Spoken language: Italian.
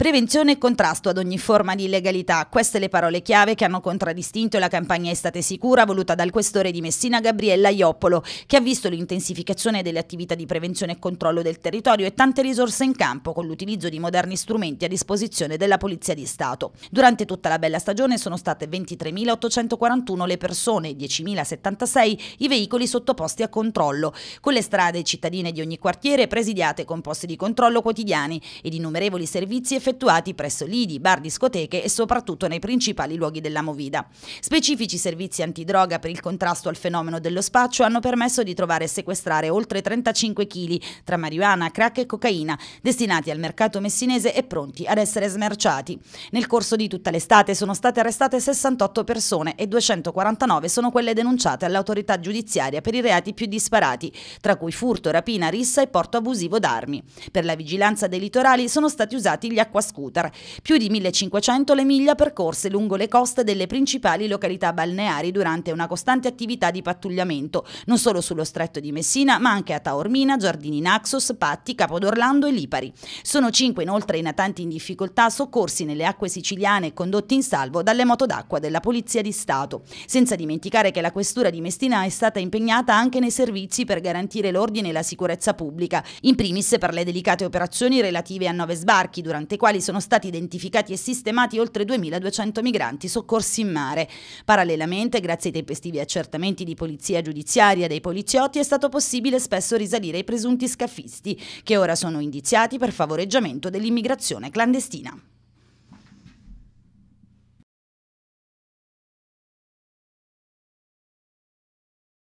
Prevenzione e contrasto ad ogni forma di illegalità, queste le parole chiave che hanno contraddistinto la campagna Estate Sicura voluta dal questore di Messina Gabriella Ioppolo, che ha visto l'intensificazione delle attività di prevenzione e controllo del territorio e tante risorse in campo con l'utilizzo di moderni strumenti a disposizione della Polizia di Stato. Durante tutta la bella stagione sono state 23.841 le persone e 10.076 i veicoli sottoposti a controllo, con le strade cittadine di ogni quartiere presidiate con posti di controllo quotidiani ed innumerevoli servizi effettuati effettuati presso lidi, bar, discoteche e soprattutto nei principali luoghi della movida. Specifici servizi antidroga per il contrasto al fenomeno dello spaccio hanno permesso di trovare e sequestrare oltre 35 kg tra marijuana, crack e cocaina destinati al mercato messinese e pronti ad essere smerciati. Nel corso di tutta l'estate sono state arrestate 68 persone e 249 sono quelle denunciate all'autorità giudiziaria per i reati più disparati, tra cui furto, rapina, rissa e porto abusivo d'armi. Per la vigilanza dei litorali sono stati usati gli acquasanti scooter, più di 1500 le miglia percorse lungo le coste delle principali località balneari durante una costante attività di pattugliamento, non solo sullo stretto di Messina, ma anche a Taormina, Giardini Naxos, Patti, Capodorlando e Lipari. Sono cinque inoltre i natanti in difficoltà soccorsi nelle acque siciliane e condotti in salvo dalle moto d'acqua della Polizia di Stato, senza dimenticare che la questura di Messina è stata impegnata anche nei servizi per garantire l'ordine e la sicurezza pubblica, in primis per le delicate operazioni relative a nove sbarchi durante i quali quali sono stati identificati e sistemati oltre 2.200 migranti soccorsi in mare. Parallelamente, grazie ai tempestivi accertamenti di polizia giudiziaria dei poliziotti, è stato possibile spesso risalire ai presunti scafisti, che ora sono indiziati per favoreggiamento dell'immigrazione clandestina.